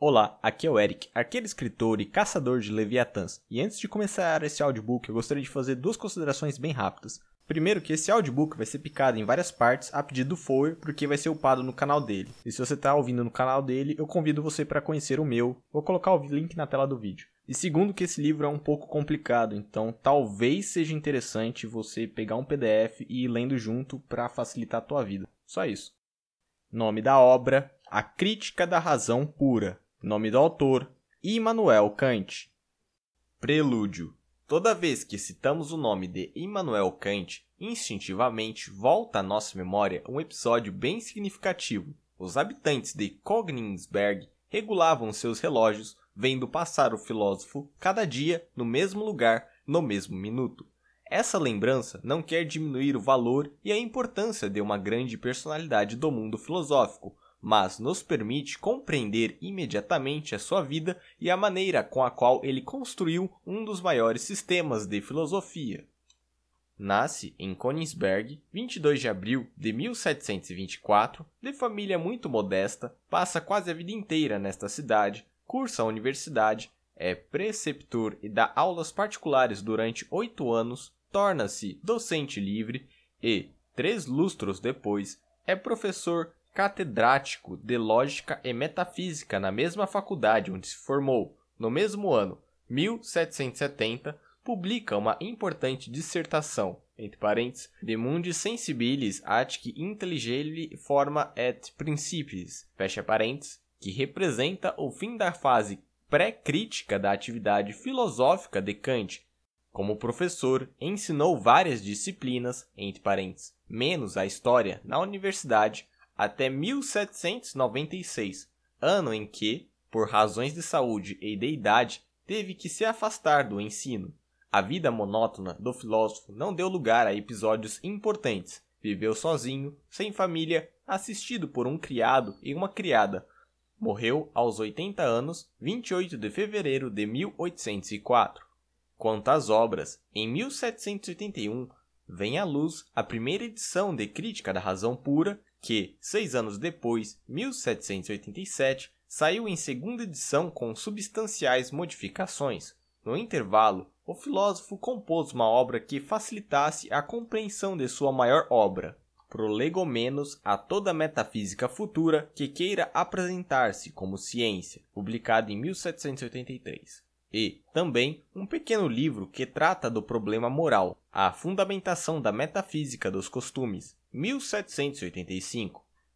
Olá, aqui é o Eric, arqueiro escritor e caçador de Leviatãs, e antes de começar esse audiobook eu gostaria de fazer duas considerações bem rápidas. Primeiro que esse audiobook vai ser picado em várias partes a pedido do Foer, porque vai ser upado no canal dele. E se você está ouvindo no canal dele, eu convido você para conhecer o meu, vou colocar o link na tela do vídeo. E segundo que esse livro é um pouco complicado, então talvez seja interessante você pegar um PDF e ir lendo junto para facilitar a tua vida. Só isso. Nome da obra: A Crítica da Razão Pura, nome do autor, Immanuel Kant. Prelúdio. Toda vez que citamos o nome de Immanuel Kant, instintivamente volta à nossa memória um episódio bem significativo. Os habitantes de Königsberg regulavam seus relógios, vendo passar o filósofo cada dia no mesmo lugar, no mesmo minuto. Essa lembrança não quer diminuir o valor e a importância de uma grande personalidade do mundo filosófico, mas nos permite compreender imediatamente a sua vida e a maneira com a qual ele construiu um dos maiores sistemas de filosofia. Nasce em Königsberg, 22 de abril de 1724, de família muito modesta, passa quase a vida inteira nesta cidade, cursa a universidade, é preceptor e dá aulas particulares durante oito anos, torna-se docente livre e, três lustros depois, é professor catedrático de Lógica e Metafísica na mesma faculdade onde se formou, no mesmo ano, 1770, publica uma importante dissertação, entre parênteses, De Mundi Sensibilis Atque Intelligebili Forma et Principis, fecha parênteses, que representa o fim da fase pré-crítica da atividade filosófica de Kant. Como professor, ensinou várias disciplinas, entre parênteses, menos a história, na universidade, até 1796, ano em que, por razões de saúde e de idade, teve que se afastar do ensino. A vida monótona do filósofo não deu lugar a episódios importantes. Viveu sozinho, sem família, assistido por um criado e uma criada. Morreu aos 80 anos, 28 de fevereiro de 1804. Quanto às obras, em 1781 vem à luz a primeira edição de Crítica da Razão Pura que, seis anos depois, 1787, saiu em segunda edição com substanciais modificações. No intervalo, o filósofo compôs uma obra que facilitasse a compreensão de sua maior obra, Prolegomenos a toda metafísica futura que queira apresentar-se como ciência, publicado em 1783. E, também, um pequeno livro que trata do problema moral, a fundamentação da metafísica dos costumes, 1785,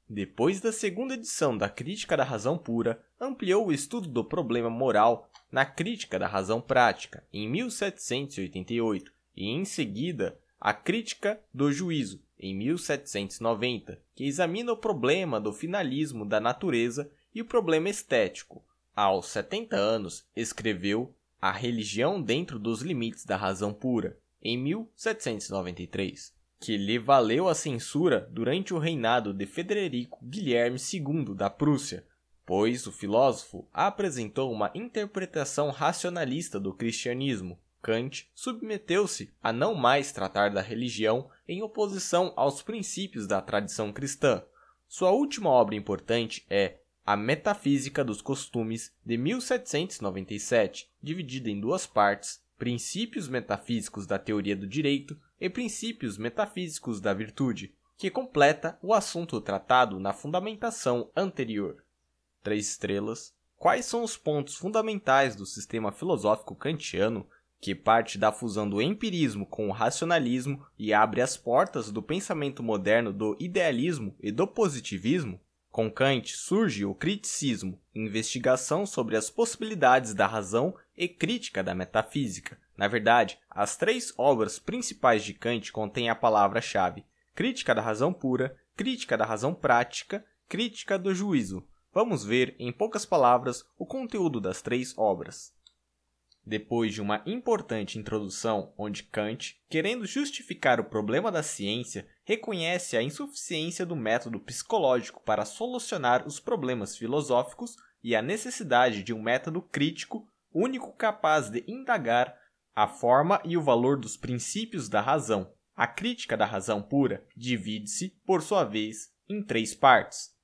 depois da segunda edição da Crítica da Razão Pura, ampliou o estudo do problema moral na Crítica da Razão Prática, em 1788, e em seguida a Crítica do Juízo, em 1790, que examina o problema do finalismo da natureza e o problema estético. Aos 70 anos, escreveu A Religião dentro dos Limites da Razão Pura, em 1793 que lhe valeu a censura durante o reinado de Frederico Guilherme II da Prússia, pois o filósofo apresentou uma interpretação racionalista do cristianismo. Kant submeteu-se a não mais tratar da religião em oposição aos princípios da tradição cristã. Sua última obra importante é A Metafísica dos Costumes, de 1797, dividida em duas partes, Princípios Metafísicos da Teoria do Direito e princípios metafísicos da virtude, que completa o assunto tratado na fundamentação anterior. Três estrelas. Quais são os pontos fundamentais do sistema filosófico kantiano que parte da fusão do empirismo com o racionalismo e abre as portas do pensamento moderno do idealismo e do positivismo? Com Kant surge o criticismo, investigação sobre as possibilidades da razão e crítica da metafísica. Na verdade, as três obras principais de Kant contêm a palavra-chave crítica da razão pura, crítica da razão prática, crítica do juízo. Vamos ver, em poucas palavras, o conteúdo das três obras. Depois de uma importante introdução, onde Kant, querendo justificar o problema da ciência, reconhece a insuficiência do método psicológico para solucionar os problemas filosóficos e a necessidade de um método crítico único capaz de indagar a forma e o valor dos princípios da razão. A crítica da razão pura divide-se, por sua vez, em três partes.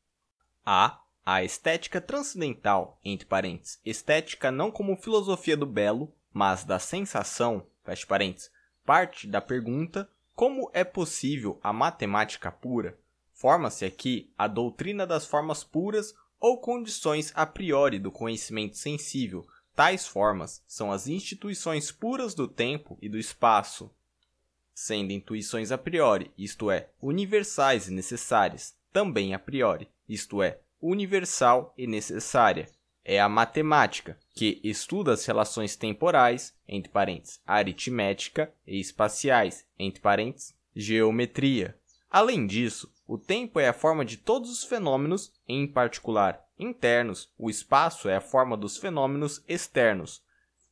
A. A estética transcendental, entre parênteses, estética não como filosofia do belo, mas da sensação, fecha parênteses, parte da pergunta como é possível a matemática pura. Forma-se aqui a doutrina das formas puras ou condições a priori do conhecimento sensível, Tais formas são as instituições puras do tempo e do espaço, sendo intuições a priori, isto é, universais e necessárias, também a priori, isto é, universal e necessária. É a matemática, que estuda as relações temporais, entre parênteses, aritmética e espaciais, entre parênteses, geometria. Além disso, o tempo é a forma de todos os fenômenos, em particular internos, o espaço é a forma dos fenômenos externos,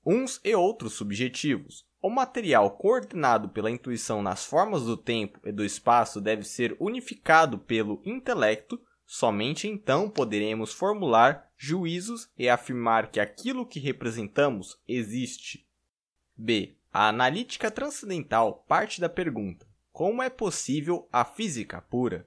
uns e outros subjetivos. O material coordenado pela intuição nas formas do tempo e do espaço deve ser unificado pelo intelecto, somente então poderemos formular juízos e afirmar que aquilo que representamos existe. B. A analítica transcendental parte da pergunta: como é possível a física pura?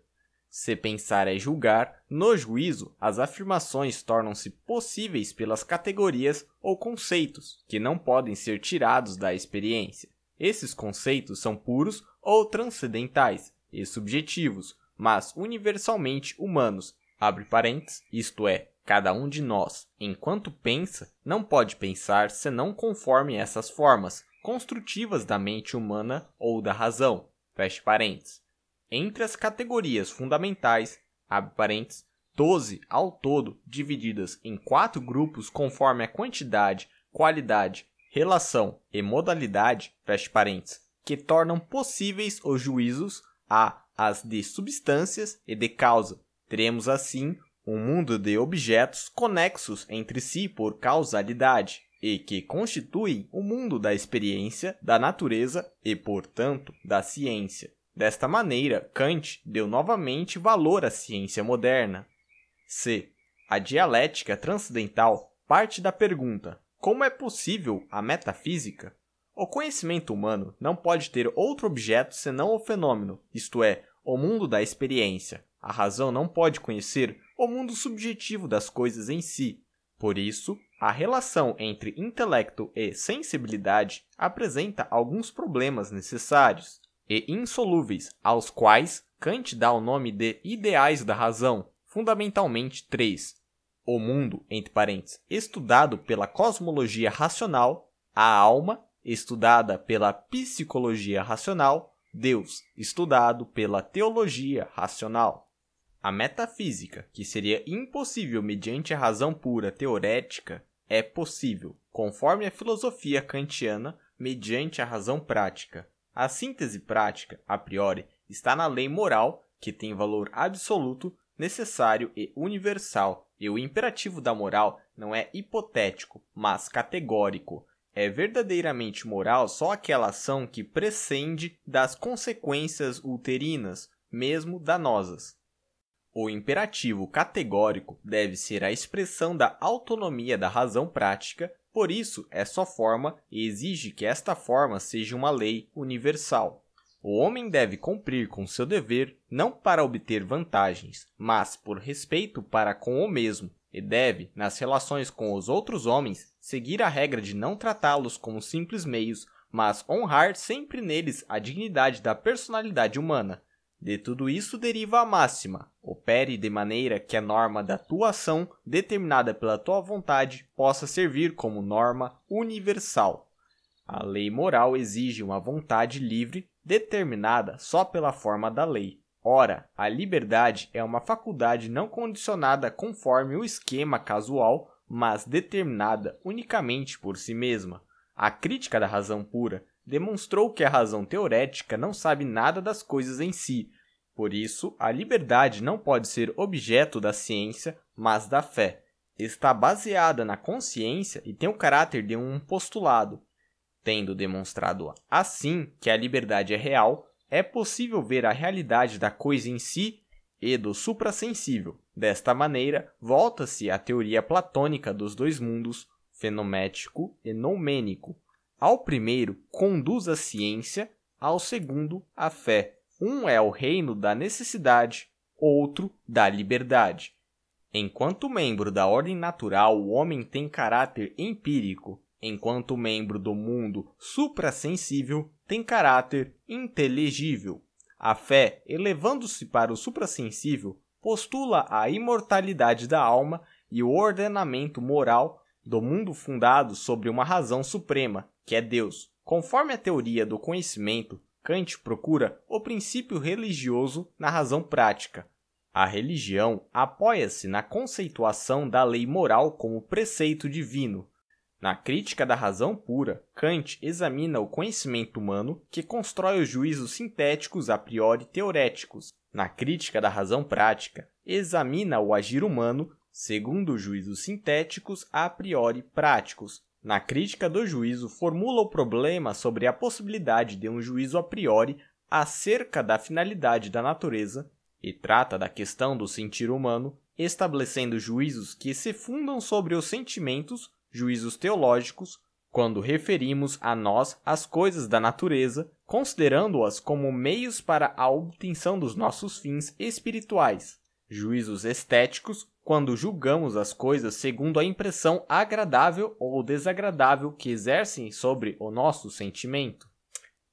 Se pensar é julgar, no juízo, as afirmações tornam-se possíveis pelas categorias ou conceitos, que não podem ser tirados da experiência. Esses conceitos são puros ou transcendentais e subjetivos, mas universalmente humanos. Abre parênteses, isto é, cada um de nós, enquanto pensa, não pode pensar senão conforme essas formas construtivas da mente humana ou da razão. Fecha parênteses. Entre as categorias fundamentais, abre parênteses, 12 ao todo, divididas em quatro grupos conforme a quantidade, qualidade, relação e modalidade, fecha parênteses, que tornam possíveis os juízos a as de substâncias e de causa. Teremos assim um mundo de objetos conexos entre si por causalidade e que constituem o mundo da experiência, da natureza e, portanto, da ciência. Desta maneira, Kant deu novamente valor à ciência moderna. C. A dialética transcendental parte da pergunta: como é possível a metafísica? O conhecimento humano não pode ter outro objeto senão o fenômeno, isto é, o mundo da experiência. A razão não pode conhecer o mundo subjetivo das coisas em si. Por isso, a relação entre intelecto e sensibilidade apresenta alguns problemas necessários e insolúveis, aos quais Kant dá o nome de ideais da razão, fundamentalmente três: o mundo, entre parênteses, estudado pela cosmologia racional, a alma, estudada pela psicologia racional, Deus, estudado pela teologia racional. A metafísica, que seria impossível mediante a razão pura teorética, é possível, conforme a filosofia kantiana, mediante a razão prática, a síntese prática, a priori, está na lei moral, que tem valor absoluto, necessário e universal, e o imperativo da moral não é hipotético, mas categórico. É verdadeiramente moral só aquela ação que prescende das consequências uterinas, mesmo danosas. O imperativo categórico deve ser a expressão da autonomia da razão prática por isso, essa forma exige que esta forma seja uma lei universal. O homem deve cumprir com seu dever não para obter vantagens, mas por respeito para com o mesmo, e deve, nas relações com os outros homens, seguir a regra de não tratá-los como simples meios, mas honrar sempre neles a dignidade da personalidade humana, de tudo isso deriva a máxima: opere de maneira que a norma da tua ação, determinada pela tua vontade, possa servir como norma universal. A lei moral exige uma vontade livre, determinada só pela forma da lei. Ora, a liberdade é uma faculdade não condicionada conforme o esquema casual, mas determinada unicamente por si mesma. A crítica da razão pura demonstrou que a razão teorética não sabe nada das coisas em si. Por isso, a liberdade não pode ser objeto da ciência, mas da fé. Está baseada na consciência e tem o caráter de um postulado. Tendo demonstrado assim que a liberdade é real, é possível ver a realidade da coisa em si e do suprassensível. Desta maneira, volta-se à teoria platônica dos dois mundos, fenomético e noumênico, ao primeiro, conduz a ciência, ao segundo, a fé. Um é o reino da necessidade, outro da liberdade. Enquanto membro da ordem natural, o homem tem caráter empírico, enquanto membro do mundo suprassensível, tem caráter inteligível. A fé, elevando-se para o suprassensível, postula a imortalidade da alma e o ordenamento moral do mundo fundado sobre uma razão suprema, que é Deus. Conforme a teoria do conhecimento, Kant procura o princípio religioso na razão prática. A religião apoia-se na conceituação da lei moral como preceito divino. Na crítica da razão pura, Kant examina o conhecimento humano que constrói os juízos sintéticos a priori teoréticos. Na crítica da razão prática, examina o agir humano segundo juízos sintéticos a priori práticos. Na crítica do juízo, formula o problema sobre a possibilidade de um juízo a priori acerca da finalidade da natureza e trata da questão do sentir humano, estabelecendo juízos que se fundam sobre os sentimentos, juízos teológicos, quando referimos a nós as coisas da natureza, considerando-as como meios para a obtenção dos nossos fins espirituais juízos estéticos, quando julgamos as coisas segundo a impressão agradável ou desagradável que exercem sobre o nosso sentimento.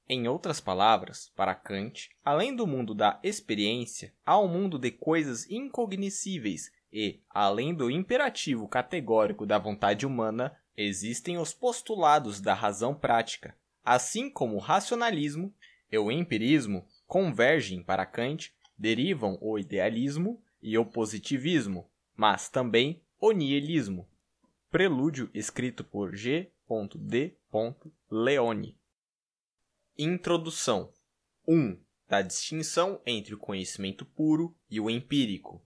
Em outras palavras, para Kant, além do mundo da experiência, há um mundo de coisas incognoscíveis e, além do imperativo categórico da vontade humana, existem os postulados da razão prática. Assim como o racionalismo e o empirismo convergem para Kant, derivam o idealismo e o positivismo, mas também o nielismo. Prelúdio escrito por G. D. Leone. Introdução 1. Da distinção entre o conhecimento puro e o empírico.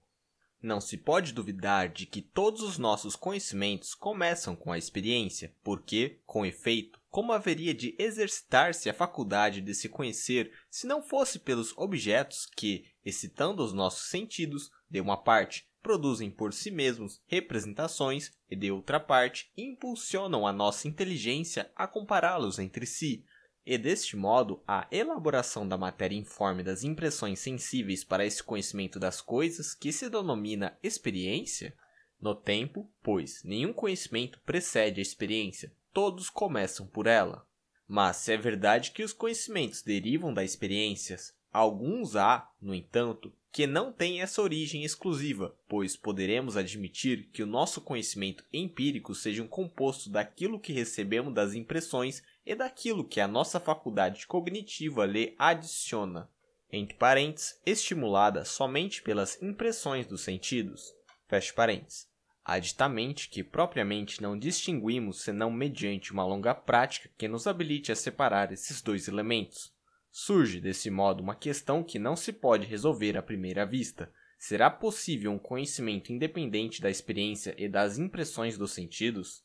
Não se pode duvidar de que todos os nossos conhecimentos começam com a experiência, porque, com efeito, como haveria de exercitar-se a faculdade de se conhecer se não fosse pelos objetos que, excitando os nossos sentidos, de uma parte, produzem por si mesmos representações e, de outra parte, impulsionam a nossa inteligência a compará-los entre si. E deste modo, a elaboração da matéria informe das impressões sensíveis para esse conhecimento das coisas que se denomina experiência no tempo, pois nenhum conhecimento precede a experiência, todos começam por ela. Mas se é verdade que os conhecimentos derivam das experiências, alguns há, no entanto, que não tem essa origem exclusiva, pois poderemos admitir que o nosso conhecimento empírico seja um composto daquilo que recebemos das impressões e daquilo que a nossa faculdade cognitiva lhe adiciona, entre parênteses, estimulada somente pelas impressões dos sentidos, fecha parênteses. Aditamente que propriamente não distinguimos senão mediante uma longa prática que nos habilite a separar esses dois elementos. Surge, desse modo, uma questão que não se pode resolver à primeira vista. Será possível um conhecimento independente da experiência e das impressões dos sentidos?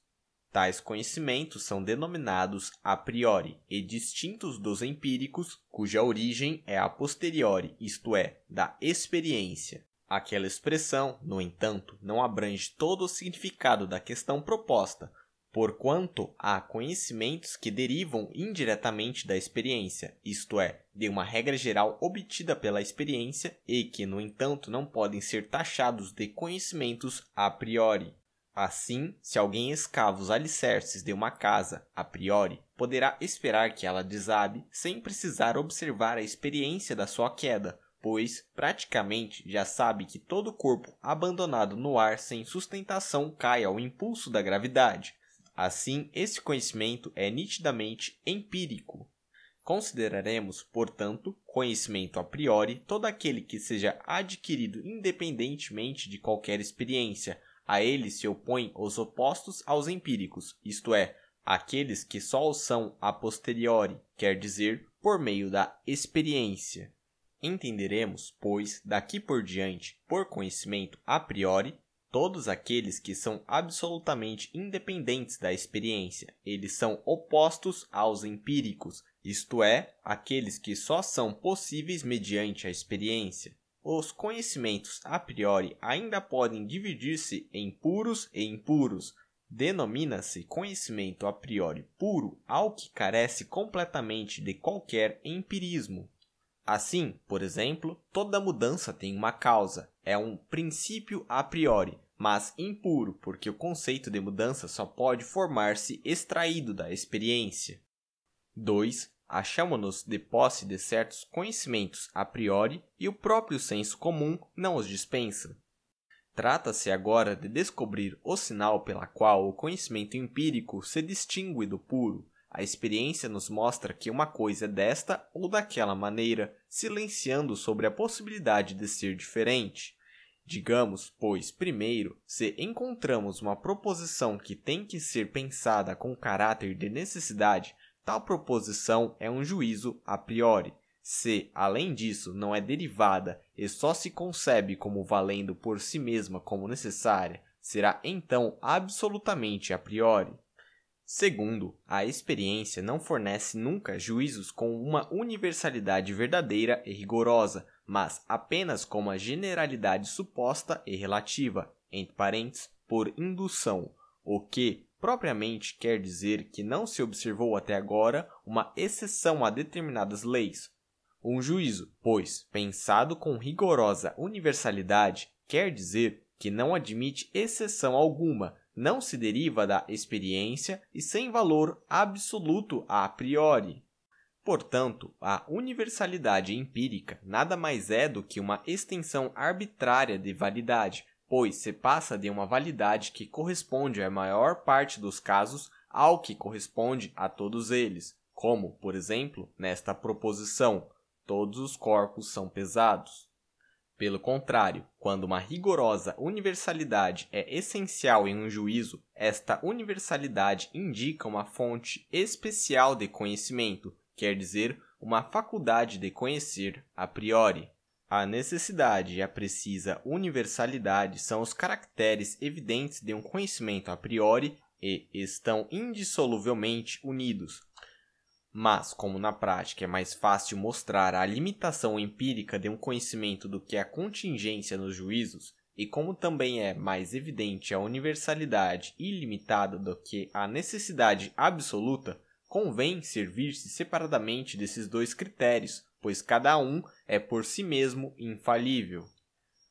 Tais conhecimentos são denominados a priori e distintos dos empíricos, cuja origem é a posteriori, isto é, da experiência. Aquela expressão, no entanto, não abrange todo o significado da questão proposta, porquanto há conhecimentos que derivam indiretamente da experiência, isto é, de uma regra geral obtida pela experiência e que, no entanto, não podem ser taxados de conhecimentos a priori. Assim, se alguém escava os alicerces de uma casa a priori, poderá esperar que ela desabe sem precisar observar a experiência da sua queda, pois praticamente já sabe que todo corpo abandonado no ar sem sustentação cai ao impulso da gravidade Assim, esse conhecimento é nitidamente empírico. Consideraremos, portanto, conhecimento a priori todo aquele que seja adquirido independentemente de qualquer experiência. A ele se opõem os opostos aos empíricos, isto é, aqueles que só o são a posteriori, quer dizer, por meio da experiência. Entenderemos, pois, daqui por diante, por conhecimento a priori, Todos aqueles que são absolutamente independentes da experiência, eles são opostos aos empíricos, isto é, aqueles que só são possíveis mediante a experiência. Os conhecimentos a priori ainda podem dividir-se em puros e impuros. Denomina-se conhecimento a priori puro ao que carece completamente de qualquer empirismo. Assim, por exemplo, toda mudança tem uma causa, é um princípio a priori, mas impuro, porque o conceito de mudança só pode formar-se extraído da experiência. 2. Achamos-nos de posse de certos conhecimentos a priori e o próprio senso comum não os dispensa. Trata-se agora de descobrir o sinal pela qual o conhecimento empírico se distingue do puro. A experiência nos mostra que uma coisa é desta ou daquela maneira, silenciando sobre a possibilidade de ser diferente. Digamos, pois, primeiro, se encontramos uma proposição que tem que ser pensada com caráter de necessidade, tal proposição é um juízo a priori. Se, além disso, não é derivada e só se concebe como valendo por si mesma como necessária, será então absolutamente a priori. Segundo, a experiência não fornece nunca juízos com uma universalidade verdadeira e rigorosa, mas apenas como a generalidade suposta e relativa, entre parênteses, por indução, o que propriamente quer dizer que não se observou até agora uma exceção a determinadas leis. Um juízo, pois, pensado com rigorosa universalidade, quer dizer que não admite exceção alguma, não se deriva da experiência e sem valor absoluto a priori. Portanto, a universalidade empírica nada mais é do que uma extensão arbitrária de validade, pois se passa de uma validade que corresponde à maior parte dos casos ao que corresponde a todos eles, como, por exemplo, nesta proposição: todos os corpos são pesados. Pelo contrário, quando uma rigorosa universalidade é essencial em um juízo, esta universalidade indica uma fonte especial de conhecimento, quer dizer uma faculdade de conhecer a priori. A necessidade e a precisa universalidade são os caracteres evidentes de um conhecimento a priori e estão indissoluvelmente unidos. Mas, como na prática é mais fácil mostrar a limitação empírica de um conhecimento do que a contingência nos juízos, e como também é mais evidente a universalidade ilimitada do que a necessidade absoluta, convém servir-se separadamente desses dois critérios, pois cada um é por si mesmo infalível.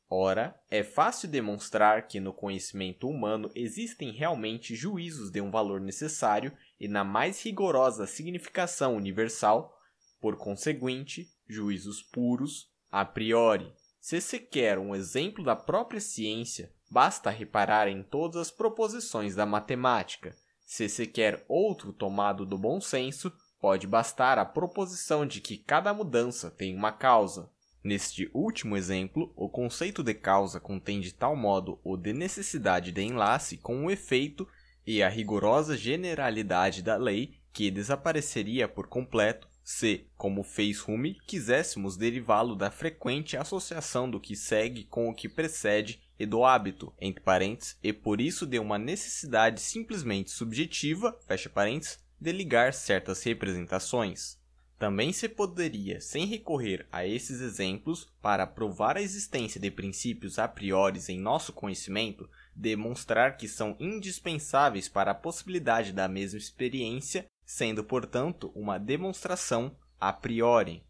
Ora, é fácil demonstrar que no conhecimento humano existem realmente juízos de um valor necessário e, na mais rigorosa significação universal, por conseguinte, juízos puros a priori. Se se quer um exemplo da própria ciência, basta reparar em todas as proposições da matemática. Se se quer outro tomado do bom senso, pode bastar a proposição de que cada mudança tem uma causa. Neste último exemplo, o conceito de causa contém de tal modo o de necessidade de enlace com o efeito e a rigorosa generalidade da lei que desapareceria por completo se, como fez Hume, quiséssemos derivá-lo da frequente associação do que segue com o que precede e do hábito, entre parênteses, e por isso de uma necessidade simplesmente subjetiva, fecha parênteses, de ligar certas representações. Também se poderia, sem recorrer a esses exemplos, para provar a existência de princípios a priori em nosso conhecimento, demonstrar que são indispensáveis para a possibilidade da mesma experiência, sendo, portanto, uma demonstração a priori.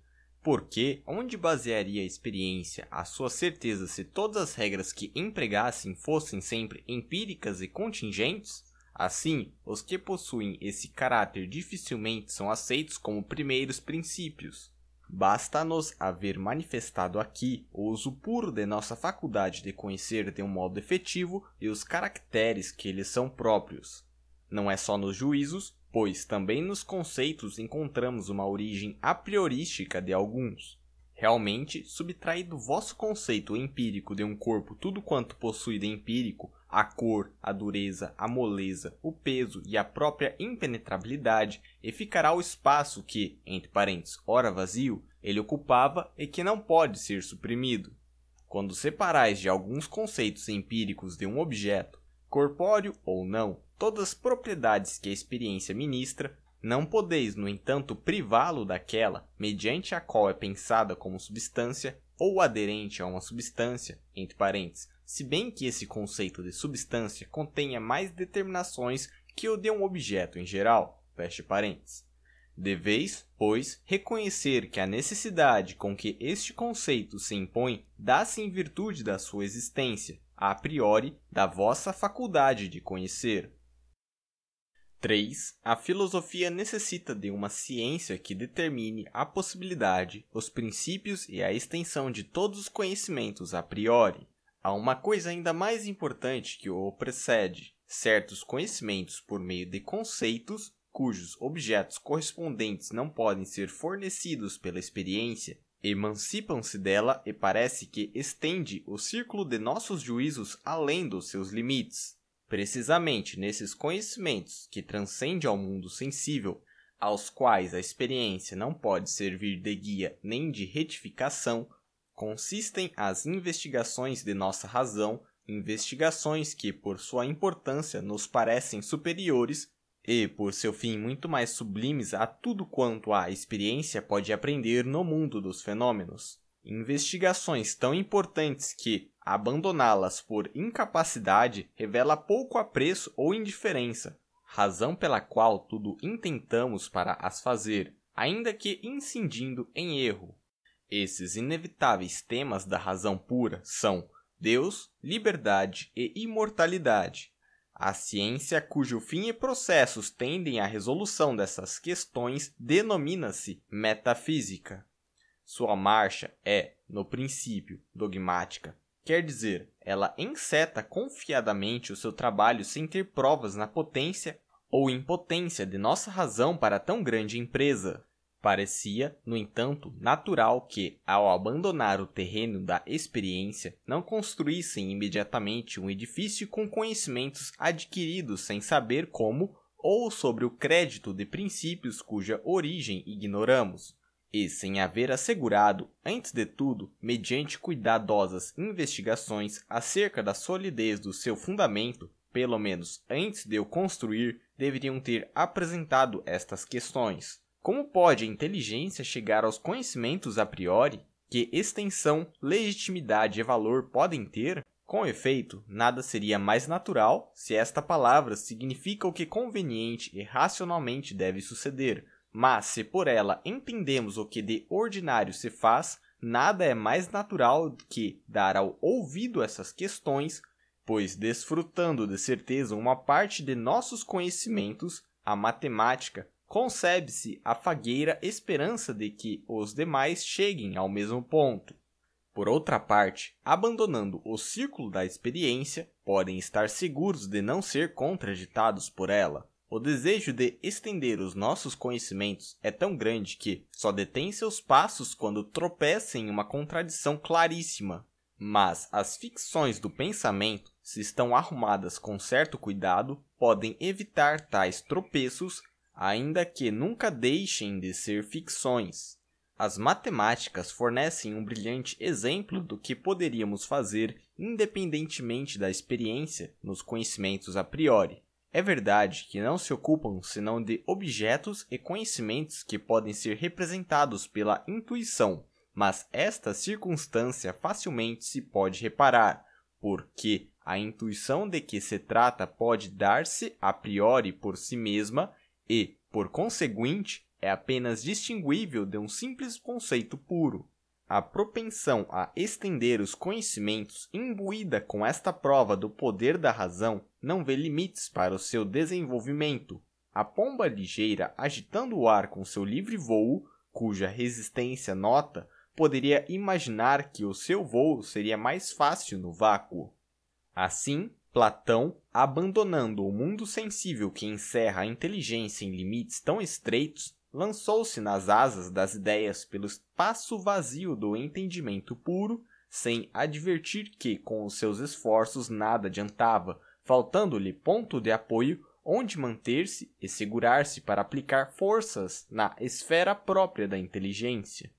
Porque onde basearia a experiência a sua certeza se todas as regras que empregassem fossem sempre empíricas e contingentes? Assim, os que possuem esse caráter dificilmente são aceitos como primeiros princípios. Basta-nos haver manifestado aqui o uso puro de nossa faculdade de conhecer de um modo efetivo e os caracteres que lhes são próprios. Não é só nos juízos, pois também nos conceitos encontramos uma origem a priorística de alguns. Realmente, subtrai do vosso conceito empírico de um corpo tudo quanto possui de empírico, a cor, a dureza, a moleza, o peso e a própria impenetrabilidade, e ficará o espaço que, entre parênteses, ora vazio, ele ocupava e que não pode ser suprimido. Quando separais de alguns conceitos empíricos de um objeto, corpóreo ou não, todas as propriedades que a experiência ministra, não podeis, no entanto, privá-lo daquela mediante a qual é pensada como substância ou aderente a uma substância, entre parênteses, se bem que esse conceito de substância contenha mais determinações que o de um objeto em geral, feche parênteses. Deveis, pois, reconhecer que a necessidade com que este conceito se impõe dá-se em virtude da sua existência, a priori, da vossa faculdade de conhecer. 3. A filosofia necessita de uma ciência que determine a possibilidade, os princípios e a extensão de todos os conhecimentos a priori. Há uma coisa ainda mais importante que o precede: certos conhecimentos por meio de conceitos cujos objetos correspondentes não podem ser fornecidos pela experiência emancipam-se dela e parece que estende o círculo de nossos juízos além dos seus limites. Precisamente nesses conhecimentos que transcendem ao mundo sensível, aos quais a experiência não pode servir de guia nem de retificação, consistem as investigações de nossa razão, investigações que, por sua importância, nos parecem superiores e, por seu fim, muito mais sublimes a tudo quanto a experiência pode aprender no mundo dos fenômenos. Investigações tão importantes que, Abandoná-las por incapacidade revela pouco apreço ou indiferença, razão pela qual tudo intentamos para as fazer, ainda que incidindo em erro. Esses inevitáveis temas da razão pura são Deus, liberdade e imortalidade. A ciência cujo fim e processos tendem à resolução dessas questões denomina-se metafísica. Sua marcha é, no princípio, dogmática, Quer dizer, ela enceta confiadamente o seu trabalho sem ter provas na potência ou impotência de nossa razão para tão grande empresa. Parecia, no entanto, natural que, ao abandonar o terreno da experiência, não construíssem imediatamente um edifício com conhecimentos adquiridos sem saber como ou sobre o crédito de princípios cuja origem ignoramos e sem haver assegurado, antes de tudo, mediante cuidadosas investigações acerca da solidez do seu fundamento, pelo menos antes de o construir, deveriam ter apresentado estas questões. Como pode a inteligência chegar aos conhecimentos a priori? Que extensão, legitimidade e valor podem ter? Com efeito, nada seria mais natural se esta palavra significa o que conveniente e racionalmente deve suceder, mas se por ela entendemos o que de ordinário se faz, nada é mais natural que dar ao ouvido essas questões, pois desfrutando de certeza uma parte de nossos conhecimentos, a matemática concebe-se a fagueira esperança de que os demais cheguem ao mesmo ponto. Por outra parte, abandonando o círculo da experiência, podem estar seguros de não ser contraditados por ela. O desejo de estender os nossos conhecimentos é tão grande que só detém seus passos quando tropeça em uma contradição claríssima. Mas as ficções do pensamento, se estão arrumadas com certo cuidado, podem evitar tais tropeços, ainda que nunca deixem de ser ficções. As matemáticas fornecem um brilhante exemplo do que poderíamos fazer independentemente da experiência nos conhecimentos a priori. É verdade que não se ocupam senão de objetos e conhecimentos que podem ser representados pela intuição, mas esta circunstância facilmente se pode reparar, porque a intuição de que se trata pode dar-se a priori por si mesma e, por conseguinte, é apenas distinguível de um simples conceito puro. A propensão a estender os conhecimentos imbuída com esta prova do poder da razão não vê limites para o seu desenvolvimento. A pomba ligeira, agitando o ar com seu livre vôo, cuja resistência nota, poderia imaginar que o seu vôo seria mais fácil no vácuo. Assim, Platão, abandonando o mundo sensível que encerra a inteligência em limites tão estreitos, lançou-se nas asas das ideias pelo espaço vazio do entendimento puro sem advertir que, com os seus esforços, nada adiantava, faltando-lhe ponto de apoio onde manter-se e segurar-se para aplicar forças na esfera própria da inteligência.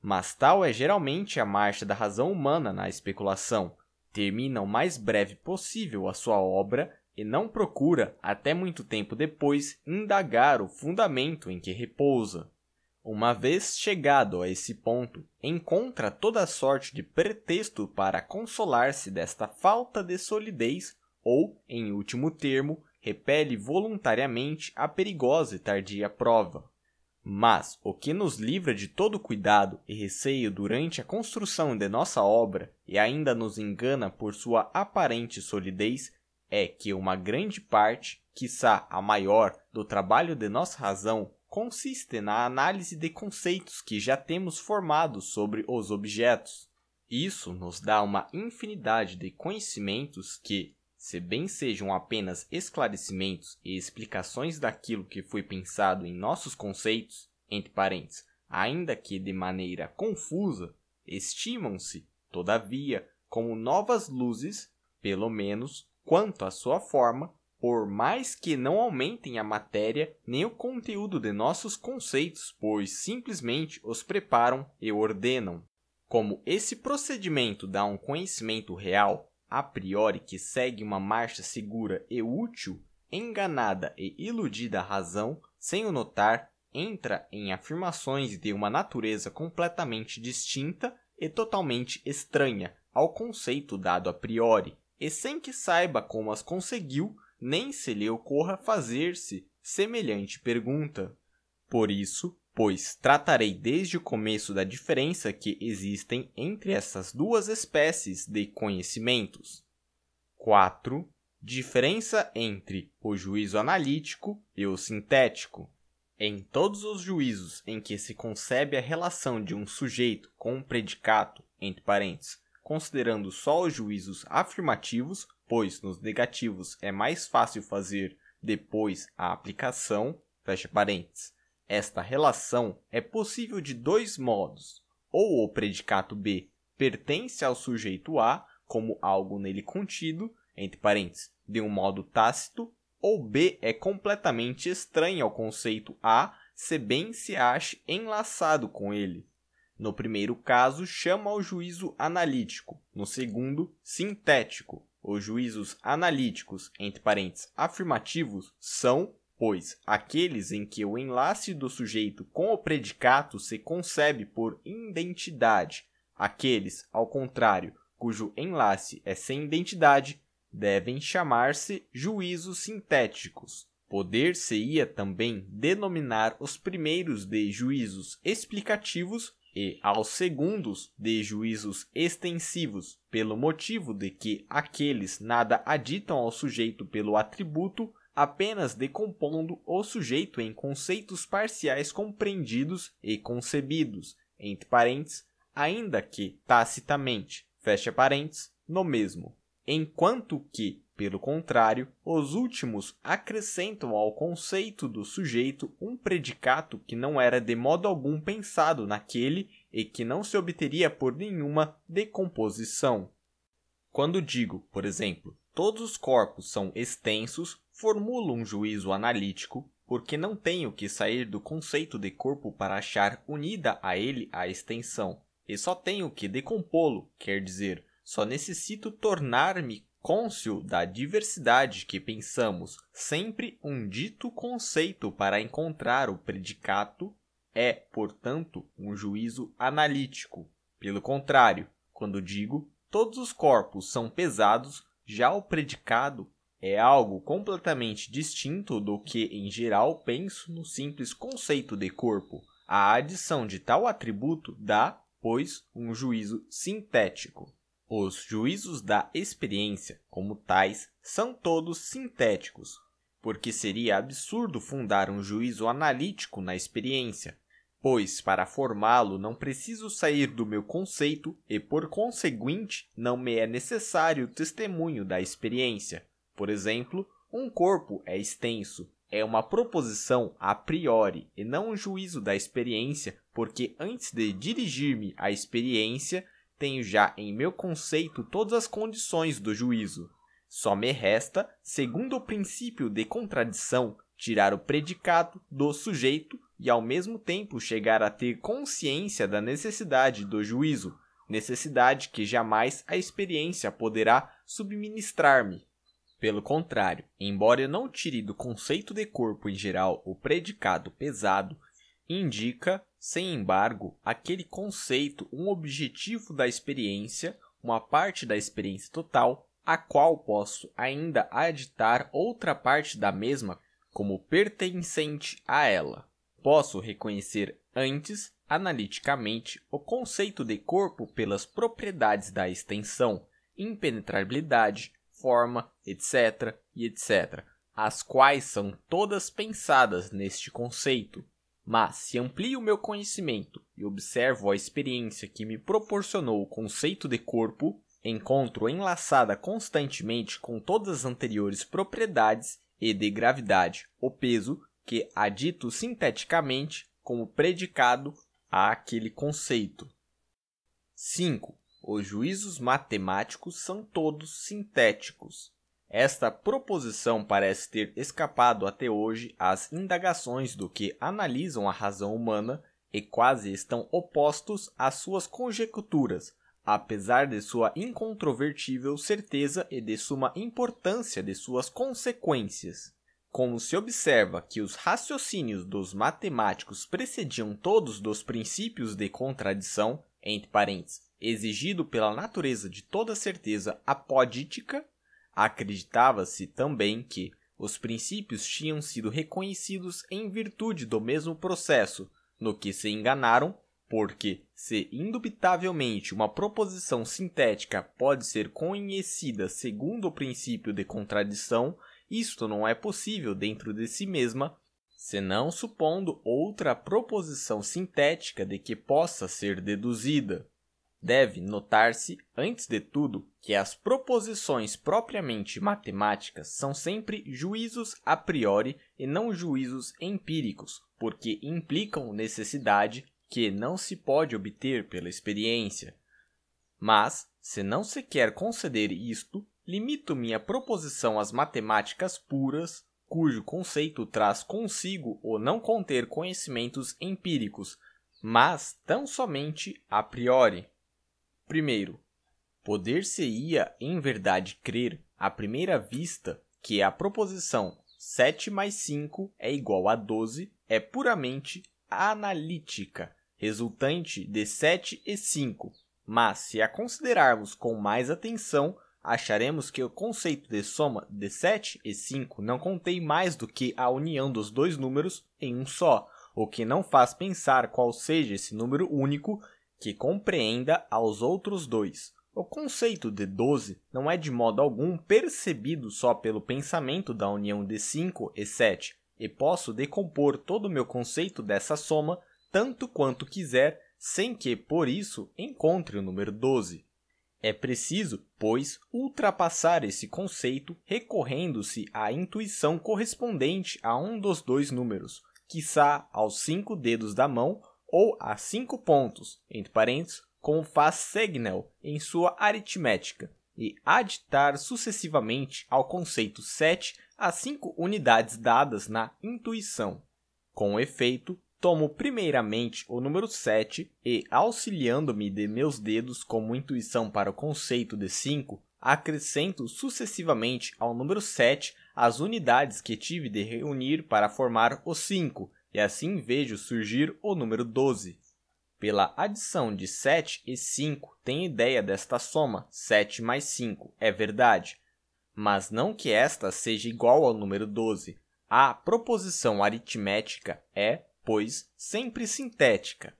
Mas tal é geralmente a marcha da razão humana na especulação. Termina o mais breve possível a sua obra e não procura, até muito tempo depois, indagar o fundamento em que repousa. Uma vez chegado a esse ponto, encontra toda sorte de pretexto para consolar-se desta falta de solidez ou, em último termo, repele voluntariamente a perigosa e tardia prova. Mas o que nos livra de todo cuidado e receio durante a construção de nossa obra e ainda nos engana por sua aparente solidez é que uma grande parte, quiçá a maior, do trabalho de nossa razão consiste na análise de conceitos que já temos formados sobre os objetos. Isso nos dá uma infinidade de conhecimentos que, se bem sejam apenas esclarecimentos e explicações daquilo que foi pensado em nossos conceitos, entre parênteses, ainda que de maneira confusa, estimam-se, todavia, como novas luzes, pelo menos quanto à sua forma, por mais que não aumentem a matéria nem o conteúdo de nossos conceitos, pois simplesmente os preparam e ordenam. Como esse procedimento dá um conhecimento real a priori que segue uma marcha segura e útil, enganada e iludida a razão, sem o notar, entra em afirmações de uma natureza completamente distinta e totalmente estranha ao conceito dado a priori, e sem que saiba como as conseguiu, nem se lhe ocorra fazer-se semelhante pergunta. Por isso, pois tratarei desde o começo da diferença que existem entre essas duas espécies de conhecimentos. 4. Diferença entre o juízo analítico e o sintético. Em todos os juízos em que se concebe a relação de um sujeito com um predicado, entre parênteses, considerando só os juízos afirmativos, pois nos negativos é mais fácil fazer depois a aplicação, fecha parênteses. Esta relação é possível de dois modos: ou o predicato B pertence ao sujeito A como algo nele contido, entre parênteses, de um modo tácito, ou B é completamente estranho ao conceito A, se bem se ache enlaçado com ele. No primeiro caso, chama ao juízo analítico, no segundo, sintético. Os juízos analíticos, entre parênteses, afirmativos, são pois aqueles em que o enlace do sujeito com o predicato se concebe por identidade, aqueles, ao contrário, cujo enlace é sem identidade, devem chamar-se juízos sintéticos. Poder-se-ia também denominar os primeiros de juízos explicativos e aos segundos de juízos extensivos, pelo motivo de que aqueles nada aditam ao sujeito pelo atributo apenas decompondo o sujeito em conceitos parciais compreendidos e concebidos, entre parênteses, ainda que tacitamente, fecha parênteses, no mesmo. Enquanto que, pelo contrário, os últimos acrescentam ao conceito do sujeito um predicato que não era de modo algum pensado naquele e que não se obteria por nenhuma decomposição. Quando digo, por exemplo, todos os corpos são extensos, Formulo um juízo analítico, porque não tenho que sair do conceito de corpo para achar unida a ele a extensão, e só tenho que decompô-lo, quer dizer, só necessito tornar-me cônscio da diversidade que pensamos, sempre um dito conceito para encontrar o predicato, é, portanto, um juízo analítico. Pelo contrário, quando digo todos os corpos são pesados, já o predicado é algo completamente distinto do que, em geral, penso no simples conceito de corpo. A adição de tal atributo dá, pois, um juízo sintético. Os juízos da experiência, como tais, são todos sintéticos, porque seria absurdo fundar um juízo analítico na experiência, pois para formá-lo não preciso sair do meu conceito e, por conseguinte, não me é necessário o testemunho da experiência. Por exemplo, um corpo é extenso, é uma proposição a priori e não um juízo da experiência, porque antes de dirigir-me à experiência, tenho já em meu conceito todas as condições do juízo. Só me resta, segundo o princípio de contradição, tirar o predicado do sujeito e ao mesmo tempo chegar a ter consciência da necessidade do juízo, necessidade que jamais a experiência poderá subministrar-me. Pelo contrário, embora não tire do conceito de corpo em geral o predicado pesado, indica, sem embargo, aquele conceito um objetivo da experiência, uma parte da experiência total, a qual posso ainda aditar outra parte da mesma como pertencente a ela. Posso reconhecer antes, analiticamente, o conceito de corpo pelas propriedades da extensão, impenetrabilidade, forma, etc. e etc., as quais são todas pensadas neste conceito. Mas se amplio o meu conhecimento e observo a experiência que me proporcionou o conceito de corpo, encontro enlaçada constantemente com todas as anteriores propriedades e de gravidade, o peso, que há dito sinteticamente como predicado àquele conceito. 5 os juízos matemáticos são todos sintéticos. Esta proposição parece ter escapado até hoje às indagações do que analisam a razão humana e quase estão opostos às suas conjecturas, apesar de sua incontrovertível certeza e de suma importância de suas consequências. Como se observa que os raciocínios dos matemáticos precediam todos dos princípios de contradição, entre parênteses, exigido pela natureza de toda certeza apodítica, acreditava-se também que os princípios tinham sido reconhecidos em virtude do mesmo processo, no que se enganaram, porque, se indubitavelmente uma proposição sintética pode ser conhecida segundo o princípio de contradição, isto não é possível dentro de si mesma, senão supondo outra proposição sintética de que possa ser deduzida. Deve notar-se, antes de tudo, que as proposições propriamente matemáticas são sempre juízos a priori e não juízos empíricos, porque implicam necessidade que não se pode obter pela experiência. Mas, se não se quer conceder isto, limito minha proposição às matemáticas puras, cujo conceito traz consigo o não conter conhecimentos empíricos, mas tão somente a priori. Primeiro, poder-se-ia em verdade crer à primeira vista que a proposição 7 mais 5 é igual a 12 é puramente analítica, resultante de 7 e 5, mas se a considerarmos com mais atenção, acharemos que o conceito de soma de 7 e 5 não contém mais do que a união dos dois números em um só, o que não faz pensar qual seja esse número único que compreenda aos outros dois. O conceito de 12 não é de modo algum percebido só pelo pensamento da união de 5 e 7, e posso decompor todo o meu conceito dessa soma tanto quanto quiser, sem que, por isso, encontre o número 12. É preciso, pois, ultrapassar esse conceito recorrendo-se à intuição correspondente a um dos dois números, quiçá aos cinco dedos da mão ou a 5 pontos, entre parênteses, como faz Segnel em sua aritmética, e aditar sucessivamente ao conceito 7 as 5 unidades dadas na intuição. Com efeito, tomo primeiramente o número 7 e, auxiliando-me de meus dedos como intuição para o conceito de 5, acrescento sucessivamente ao número 7 as unidades que tive de reunir para formar o 5, e assim vejo surgir o número 12. Pela adição de 7 e 5, tem ideia desta soma, 7 mais 5, é verdade. Mas não que esta seja igual ao número 12. A proposição aritmética é, pois, sempre sintética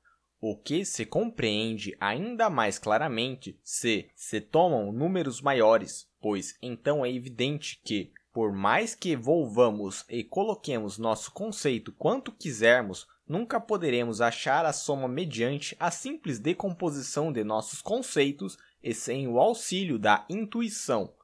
o que se compreende ainda mais claramente se se tomam números maiores, pois então é evidente que por mais que volvamos e coloquemos nosso conceito quanto quisermos, nunca poderemos achar a soma mediante a simples decomposição de nossos conceitos e sem o auxílio da intuição.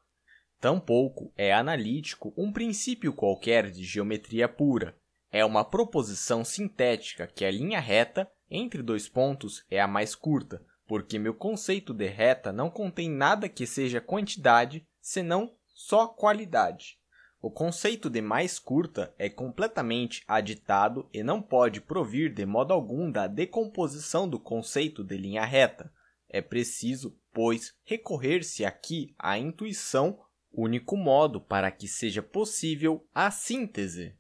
Tampouco é analítico um princípio qualquer de geometria pura. É uma proposição sintética que a é linha reta entre dois pontos é a mais curta, porque meu conceito de reta não contém nada que seja quantidade, senão só qualidade. O conceito de mais curta é completamente aditado e não pode provir de modo algum da decomposição do conceito de linha reta. É preciso, pois, recorrer-se aqui à intuição, único modo para que seja possível a síntese.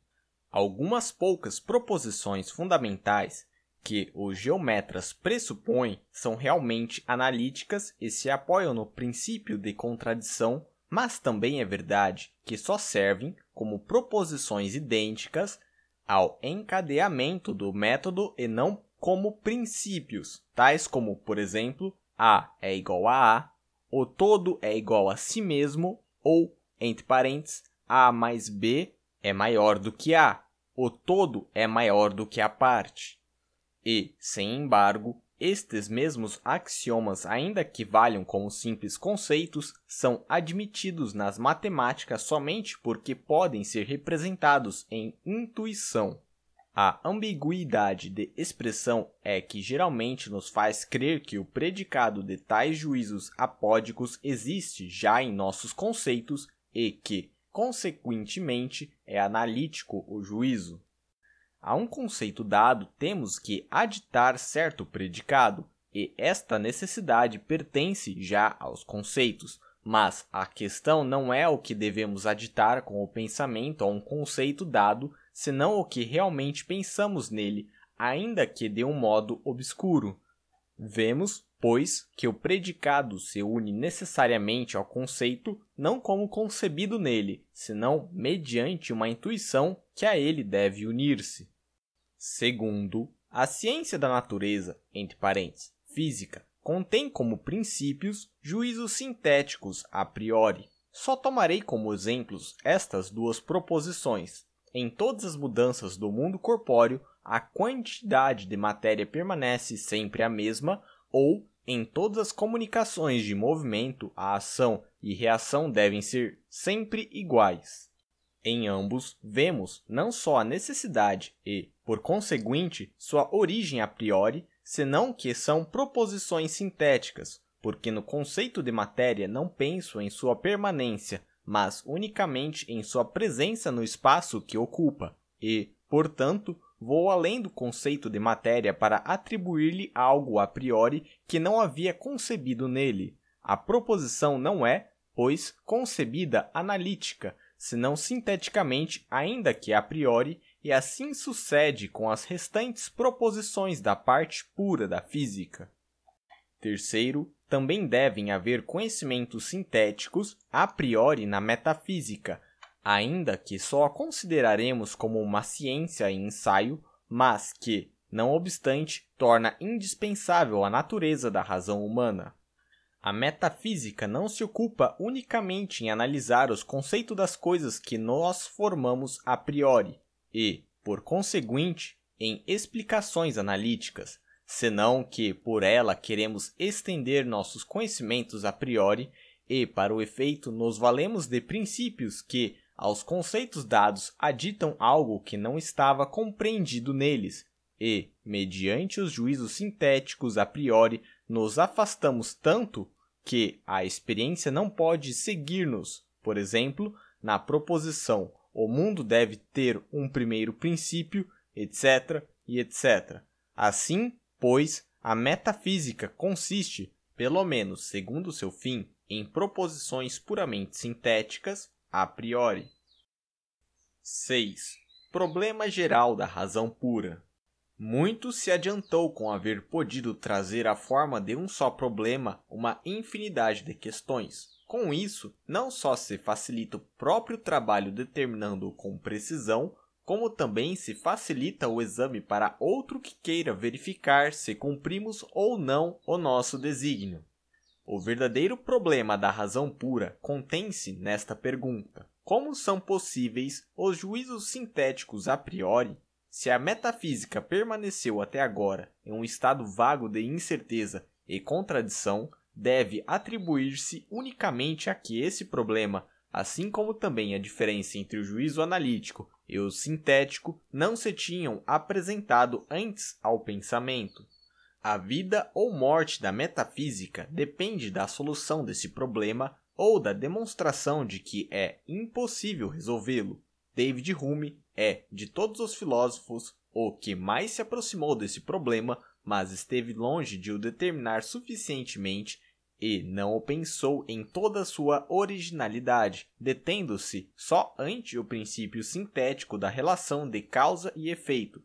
Algumas poucas proposições fundamentais que os geometras pressupõem são realmente analíticas e se apoiam no princípio de contradição mas também é verdade que só servem como proposições idênticas ao encadeamento do método e não como princípios, tais como, por exemplo, A é igual a A, o todo é igual a si mesmo, ou, entre parênteses, A mais B é maior do que A, o todo é maior do que a parte. E, sem embargo, estes mesmos axiomas, ainda que valham como simples conceitos, são admitidos nas matemáticas somente porque podem ser representados em intuição. A ambiguidade de expressão é que geralmente nos faz crer que o predicado de tais juízos apódicos existe já em nossos conceitos e que, consequentemente, é analítico o juízo. A um conceito dado, temos que aditar certo predicado, e esta necessidade pertence já aos conceitos. Mas a questão não é o que devemos aditar com o pensamento a um conceito dado, senão o que realmente pensamos nele, ainda que de um modo obscuro. Vemos, pois, que o predicado se une necessariamente ao conceito não como concebido nele, senão mediante uma intuição que a ele deve unir-se. Segundo, a ciência da natureza, entre parênteses, física, contém como princípios juízos sintéticos a priori. Só tomarei como exemplos estas duas proposições. Em todas as mudanças do mundo corpóreo, a quantidade de matéria permanece sempre a mesma, ou, em todas as comunicações de movimento, a ação e reação devem ser sempre iguais. Em ambos, vemos não só a necessidade e, por conseguinte, sua origem a priori, senão que são proposições sintéticas, porque no conceito de matéria não penso em sua permanência, mas unicamente em sua presença no espaço que ocupa, e, portanto, vou além do conceito de matéria para atribuir-lhe algo a priori que não havia concebido nele. A proposição não é, pois, concebida analítica, senão sinteticamente, ainda que a priori, e assim sucede com as restantes proposições da parte pura da física. Terceiro, também devem haver conhecimentos sintéticos a priori na metafísica, ainda que só a consideraremos como uma ciência e ensaio, mas que, não obstante, torna indispensável a natureza da razão humana. A metafísica não se ocupa unicamente em analisar os conceitos das coisas que nós formamos a priori e, por conseguinte, em explicações analíticas, senão que por ela queremos estender nossos conhecimentos a priori e, para o efeito, nos valemos de princípios que, aos conceitos dados, aditam algo que não estava compreendido neles, e, mediante os juízos sintéticos a priori, nos afastamos tanto que a experiência não pode seguir-nos. Por exemplo, na proposição o mundo deve ter um primeiro princípio, etc. e etc. Assim, pois, a metafísica consiste, pelo menos segundo seu fim, em proposições puramente sintéticas a priori. 6. Problema geral da razão pura. Muito se adiantou com haver podido trazer à forma de um só problema uma infinidade de questões. Com isso, não só se facilita o próprio trabalho determinando-o com precisão, como também se facilita o exame para outro que queira verificar se cumprimos ou não o nosso desígnio. O verdadeiro problema da razão pura contém-se nesta pergunta: como são possíveis os juízos sintéticos a priori se a metafísica permaneceu até agora em um estado vago de incerteza e contradição, deve atribuir-se unicamente a que esse problema, assim como também a diferença entre o juízo analítico e o sintético, não se tinham apresentado antes ao pensamento. A vida ou morte da metafísica depende da solução desse problema ou da demonstração de que é impossível resolvê-lo. David Hume é, de todos os filósofos, o que mais se aproximou desse problema, mas esteve longe de o determinar suficientemente e não o pensou em toda a sua originalidade, detendo-se só ante o princípio sintético da relação de causa e efeito.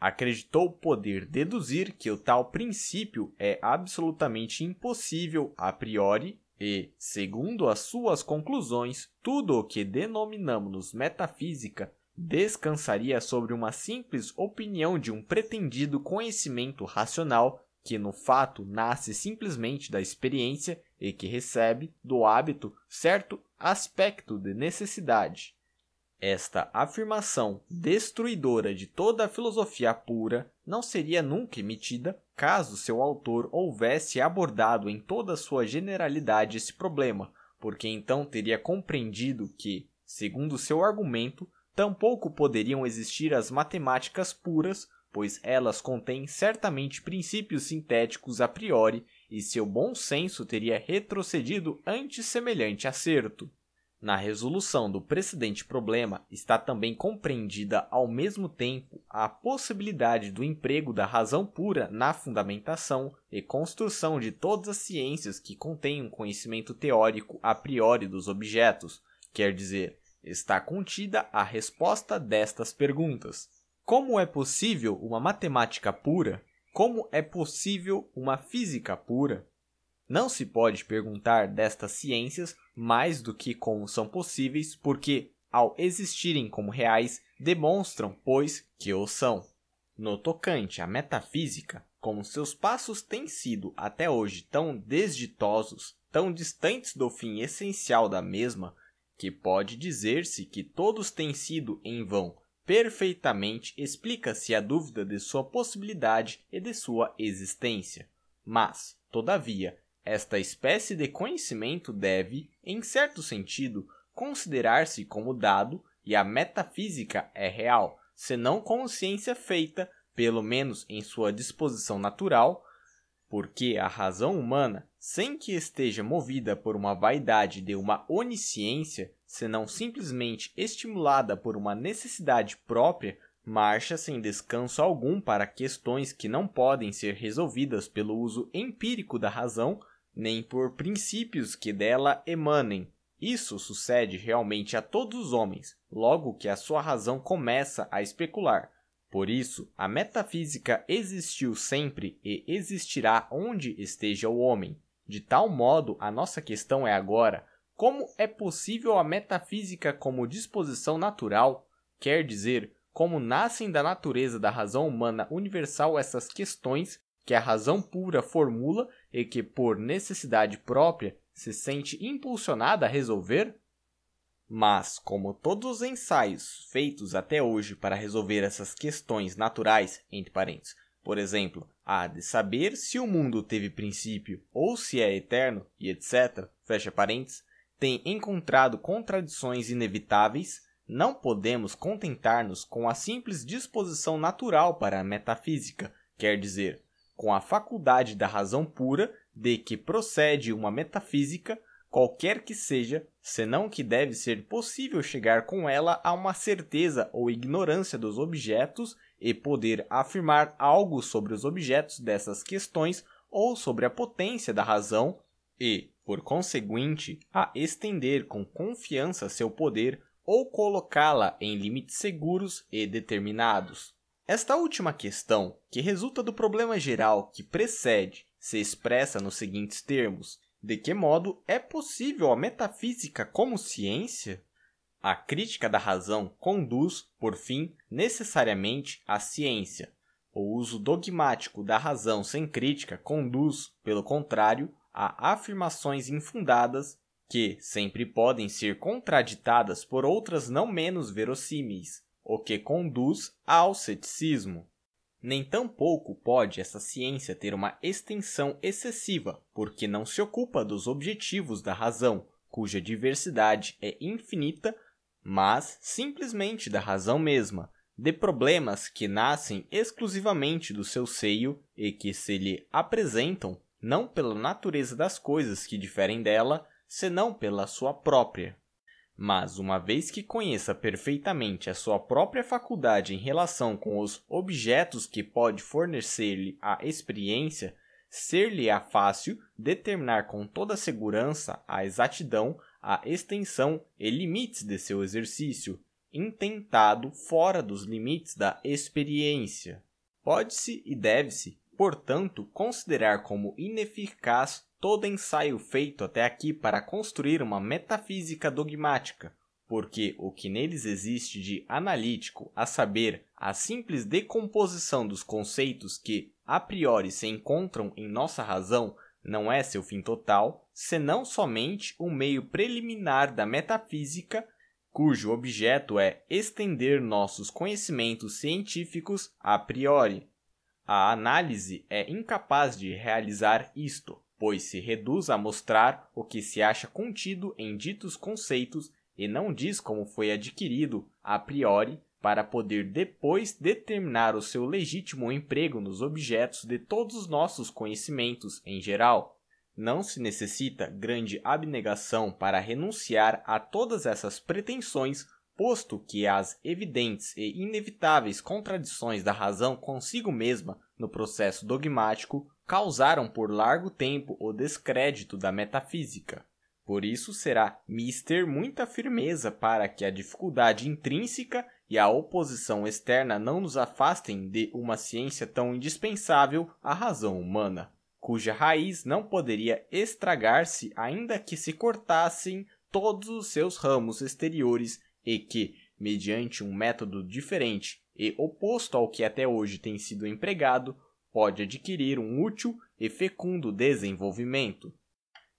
Acreditou poder deduzir que o tal princípio é absolutamente impossível a priori e, segundo as suas conclusões, tudo o que denominamos metafísica descansaria sobre uma simples opinião de um pretendido conhecimento racional que no fato nasce simplesmente da experiência e que recebe do hábito certo aspecto de necessidade. Esta afirmação destruidora de toda a filosofia pura não seria nunca emitida caso seu autor houvesse abordado em toda sua generalidade esse problema, porque então teria compreendido que, segundo seu argumento, tampouco poderiam existir as matemáticas puras, pois elas contêm certamente princípios sintéticos a priori e seu bom senso teria retrocedido ante semelhante acerto. Na resolução do precedente problema está também compreendida ao mesmo tempo a possibilidade do emprego da razão pura na fundamentação e construção de todas as ciências que contêm um conhecimento teórico a priori dos objetos, quer dizer, está contida a resposta destas perguntas. Como é possível uma matemática pura? Como é possível uma física pura? Não se pode perguntar destas ciências mais do que como são possíveis, porque, ao existirem como reais, demonstram, pois, que o são. No tocante à metafísica, como seus passos têm sido até hoje tão desditosos, tão distantes do fim essencial da mesma, que pode dizer-se que todos têm sido em vão, perfeitamente explica-se a dúvida de sua possibilidade e de sua existência. Mas, todavia, esta espécie de conhecimento deve, em certo sentido, considerar-se como dado e a metafísica é real, senão consciência ciência feita, pelo menos em sua disposição natural, porque a razão humana, sem que esteja movida por uma vaidade de uma onisciência, senão simplesmente estimulada por uma necessidade própria, marcha sem descanso algum para questões que não podem ser resolvidas pelo uso empírico da razão nem por princípios que dela emanem. Isso sucede realmente a todos os homens, logo que a sua razão começa a especular. Por isso, a metafísica existiu sempre e existirá onde esteja o homem. De tal modo, a nossa questão é agora: como é possível a metafísica como disposição natural, quer dizer, como nascem da natureza da razão humana universal essas questões que a razão pura formula e que, por necessidade própria, se sente impulsionada a resolver? Mas, como todos os ensaios feitos até hoje para resolver essas questões naturais, entre parênteses, por exemplo, a de saber se o mundo teve princípio ou se é eterno e etc., fecha parênteses, tem encontrado contradições inevitáveis, não podemos contentar-nos com a simples disposição natural para a metafísica, quer dizer, com a faculdade da razão pura de que procede uma metafísica, qualquer que seja, senão que deve ser possível chegar com ela a uma certeza ou ignorância dos objetos e poder afirmar algo sobre os objetos dessas questões ou sobre a potência da razão e, por conseguinte, a estender com confiança seu poder ou colocá-la em limites seguros e determinados. Esta última questão, que resulta do problema geral que precede, se expressa nos seguintes termos: de que modo é possível a metafísica como ciência? A crítica da razão conduz, por fim, necessariamente à ciência. O uso dogmático da razão sem crítica conduz, pelo contrário, a afirmações infundadas que sempre podem ser contraditadas por outras não menos verossímeis o que conduz ao ceticismo. Nem tampouco pode essa ciência ter uma extensão excessiva, porque não se ocupa dos objetivos da razão, cuja diversidade é infinita, mas simplesmente da razão mesma, de problemas que nascem exclusivamente do seu seio e que se lhe apresentam não pela natureza das coisas que diferem dela, senão pela sua própria. Mas, uma vez que conheça perfeitamente a sua própria faculdade em relação com os objetos que pode fornecer-lhe a experiência, ser-lhe-á fácil determinar com toda segurança a exatidão, a extensão e limites de seu exercício, intentado fora dos limites da experiência. Pode-se e deve-se, portanto, considerar como ineficaz todo ensaio feito até aqui para construir uma metafísica dogmática, porque o que neles existe de analítico, a saber, a simples decomposição dos conceitos que a priori se encontram em nossa razão, não é seu fim total, senão somente o um meio preliminar da metafísica, cujo objeto é estender nossos conhecimentos científicos a priori. A análise é incapaz de realizar isto pois se reduz a mostrar o que se acha contido em ditos conceitos e não diz como foi adquirido a priori para poder depois determinar o seu legítimo emprego nos objetos de todos os nossos conhecimentos em geral. Não se necessita grande abnegação para renunciar a todas essas pretensões, posto que as evidentes e inevitáveis contradições da razão consigo mesma no processo dogmático causaram por largo tempo o descrédito da metafísica. Por isso será mister muita firmeza para que a dificuldade intrínseca e a oposição externa não nos afastem de uma ciência tão indispensável à razão humana, cuja raiz não poderia estragar-se ainda que se cortassem todos os seus ramos exteriores e que, mediante um método diferente e oposto ao que até hoje tem sido empregado, pode adquirir um útil e fecundo desenvolvimento.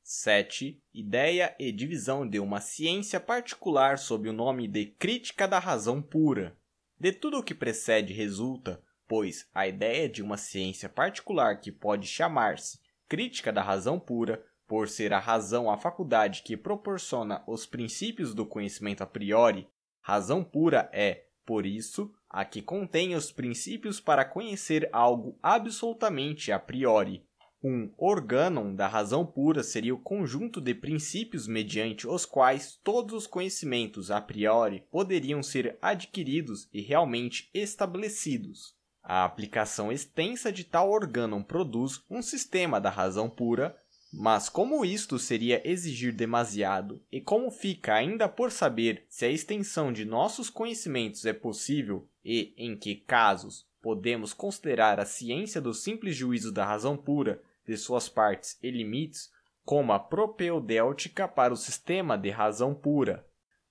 7. Ideia e divisão de uma ciência particular sob o nome de crítica da razão pura. De tudo o que precede resulta, pois, a ideia de uma ciência particular que pode chamar-se crítica da razão pura, por ser a razão a faculdade que proporciona os princípios do conhecimento a priori, razão pura é, por isso, a que contém os princípios para conhecer algo absolutamente a priori. Um organon da razão pura seria o conjunto de princípios mediante os quais todos os conhecimentos a priori poderiam ser adquiridos e realmente estabelecidos. A aplicação extensa de tal organon produz um sistema da razão pura mas como isto seria exigir demasiado e como fica ainda por saber se a extensão de nossos conhecimentos é possível e em que casos podemos considerar a ciência do simples juízo da razão pura de suas partes e limites como a propedêutica para o sistema de razão pura.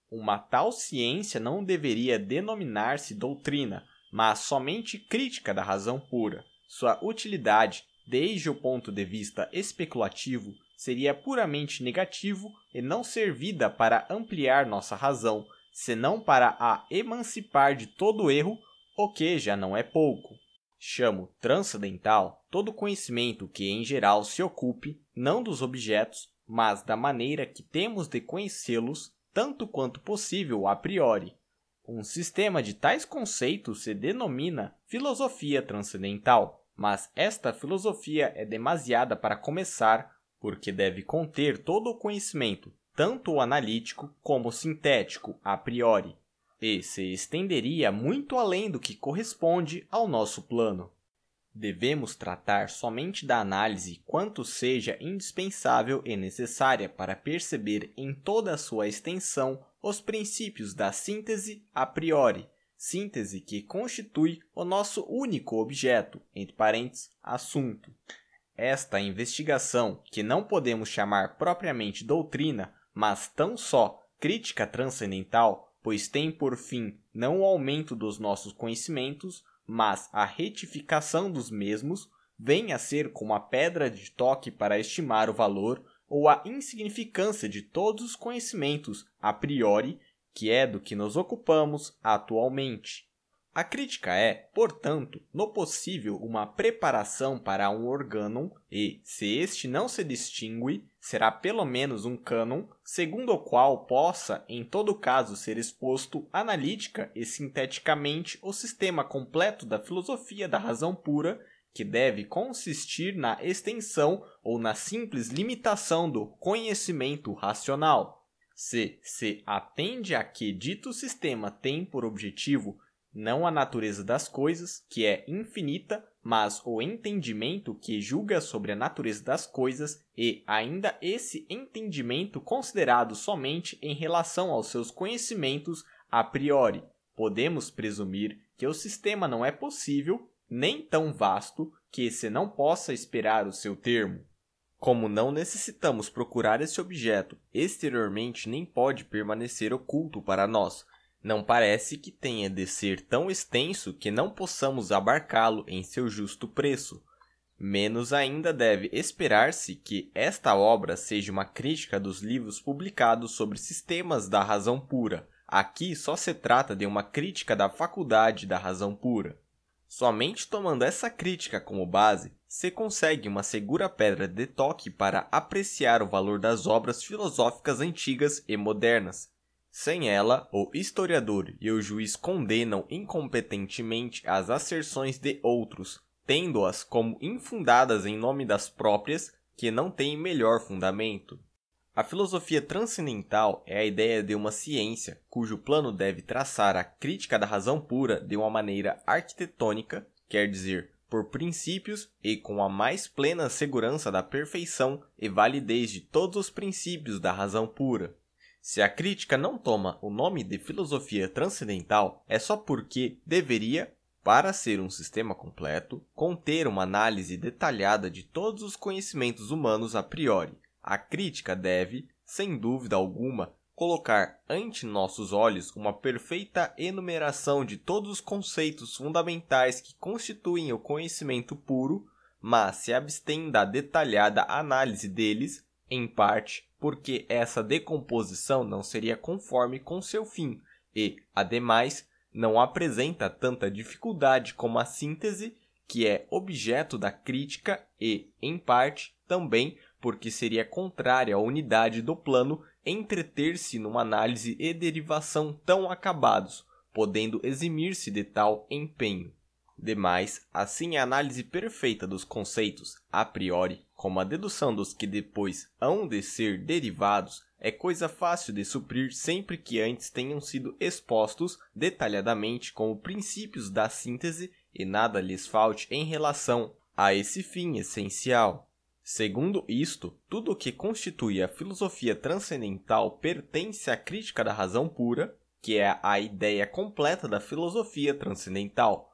Uma tal ciência não deveria denominar-se doutrina, mas somente crítica da razão pura. Sua utilidade desde o ponto de vista especulativo, seria puramente negativo e não servida para ampliar nossa razão, senão para a emancipar de todo erro, o que já não é pouco. Chamo transcendental todo conhecimento que, em geral, se ocupe não dos objetos, mas da maneira que temos de conhecê-los, tanto quanto possível a priori. Um sistema de tais conceitos se denomina filosofia transcendental mas esta filosofia é demasiada para começar, porque deve conter todo o conhecimento, tanto o analítico como o sintético a priori, e se estenderia muito além do que corresponde ao nosso plano. Devemos tratar somente da análise quanto seja indispensável e necessária para perceber em toda a sua extensão os princípios da síntese a priori, síntese que constitui o nosso único objeto, entre parênteses, assunto. Esta investigação, que não podemos chamar propriamente doutrina, mas tão só crítica transcendental, pois tem por fim não o aumento dos nossos conhecimentos, mas a retificação dos mesmos, vem a ser como a pedra de toque para estimar o valor ou a insignificância de todos os conhecimentos a priori que é do que nos ocupamos atualmente. A crítica é, portanto, no possível, uma preparação para um orgânon e, se este não se distingue, será pelo menos um cânon, segundo o qual possa, em todo caso, ser exposto analítica e sinteticamente o sistema completo da filosofia da razão pura, que deve consistir na extensão ou na simples limitação do conhecimento racional se Se atende a que dito sistema tem por objetivo não a natureza das coisas, que é infinita, mas o entendimento que julga sobre a natureza das coisas e ainda esse entendimento considerado somente em relação aos seus conhecimentos a priori. Podemos presumir que o sistema não é possível, nem tão vasto, que se não possa esperar o seu termo. Como não necessitamos procurar esse objeto exteriormente, nem pode permanecer oculto para nós. Não parece que tenha de ser tão extenso que não possamos abarcá-lo em seu justo preço. Menos ainda deve esperar-se que esta obra seja uma crítica dos livros publicados sobre sistemas da razão pura. Aqui só se trata de uma crítica da faculdade da razão pura. Somente tomando essa crítica como base, se consegue uma segura pedra de toque para apreciar o valor das obras filosóficas antigas e modernas. Sem ela, o historiador e o juiz condenam incompetentemente as asserções de outros, tendo-as como infundadas em nome das próprias, que não têm melhor fundamento. A filosofia transcendental é a ideia de uma ciência cujo plano deve traçar a crítica da razão pura de uma maneira arquitetônica, quer dizer, por princípios e com a mais plena segurança da perfeição e validez de todos os princípios da razão pura. Se a crítica não toma o nome de filosofia transcendental, é só porque deveria, para ser um sistema completo, conter uma análise detalhada de todos os conhecimentos humanos a priori. A crítica deve, sem dúvida alguma, colocar ante nossos olhos uma perfeita enumeração de todos os conceitos fundamentais que constituem o conhecimento puro, mas se abstém da detalhada análise deles, em parte porque essa decomposição não seria conforme com seu fim e, ademais, não apresenta tanta dificuldade como a síntese, que é objeto da crítica e, em parte, também porque seria contrária à unidade do plano entreter-se numa análise e derivação tão acabados, podendo eximir-se de tal empenho. Demais, assim a análise perfeita dos conceitos, a priori, como a dedução dos que depois hão de ser derivados, é coisa fácil de suprir sempre que antes tenham sido expostos detalhadamente como princípios da síntese e nada lhes falte em relação a esse fim essencial. Segundo isto, tudo o que constitui a filosofia transcendental pertence à crítica da razão pura, que é a ideia completa da filosofia transcendental.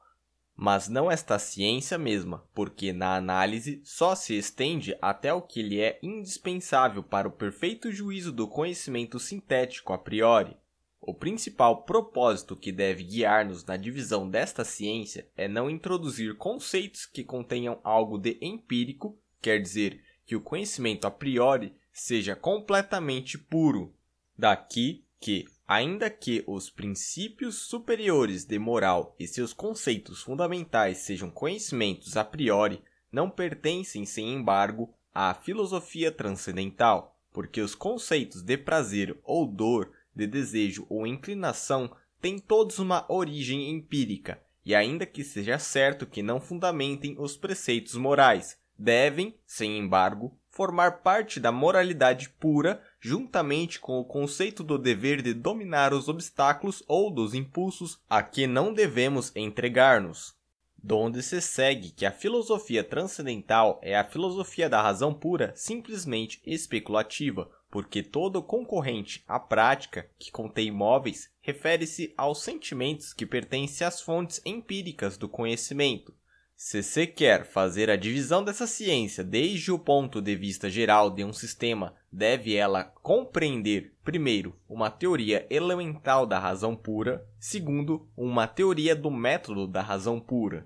Mas não esta ciência mesma, porque na análise só se estende até o que lhe é indispensável para o perfeito juízo do conhecimento sintético a priori. O principal propósito que deve guiar-nos na divisão desta ciência é não introduzir conceitos que contenham algo de empírico quer dizer que o conhecimento a priori seja completamente puro. Daqui que, ainda que os princípios superiores de moral e seus conceitos fundamentais sejam conhecimentos a priori, não pertencem, sem embargo, à filosofia transcendental, porque os conceitos de prazer ou dor, de desejo ou inclinação têm todos uma origem empírica, e ainda que seja certo que não fundamentem os preceitos morais, devem, sem embargo, formar parte da moralidade pura, juntamente com o conceito do dever de dominar os obstáculos ou dos impulsos a que não devemos entregar-nos. Donde se segue que a filosofia transcendental é a filosofia da razão pura, simplesmente especulativa, porque todo concorrente à prática que contém imóveis refere-se aos sentimentos que pertencem às fontes empíricas do conhecimento, se você quer fazer a divisão dessa ciência desde o ponto de vista geral de um sistema, deve ela compreender, primeiro, uma teoria elemental da razão pura, segundo, uma teoria do método da razão pura.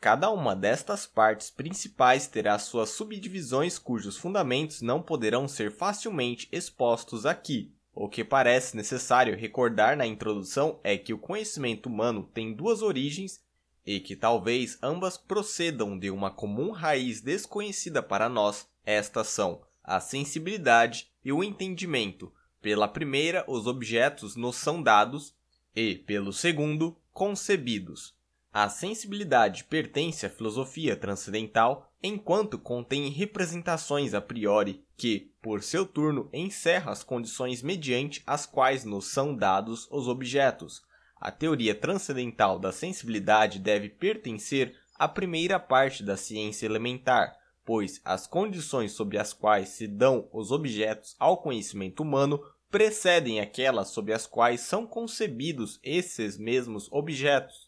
Cada uma destas partes principais terá suas subdivisões cujos fundamentos não poderão ser facilmente expostos aqui, o que parece necessário recordar na introdução é que o conhecimento humano tem duas origens e que talvez ambas procedam de uma comum raiz desconhecida para nós, estas são a sensibilidade e o entendimento. Pela primeira, os objetos nos são dados e, pelo segundo, concebidos. A sensibilidade pertence à filosofia transcendental, enquanto contém representações a priori que, por seu turno, encerra as condições mediante as quais nos são dados os objetos. A teoria transcendental da sensibilidade deve pertencer à primeira parte da ciência elementar, pois as condições sob as quais se dão os objetos ao conhecimento humano precedem aquelas sob as quais são concebidos esses mesmos objetos.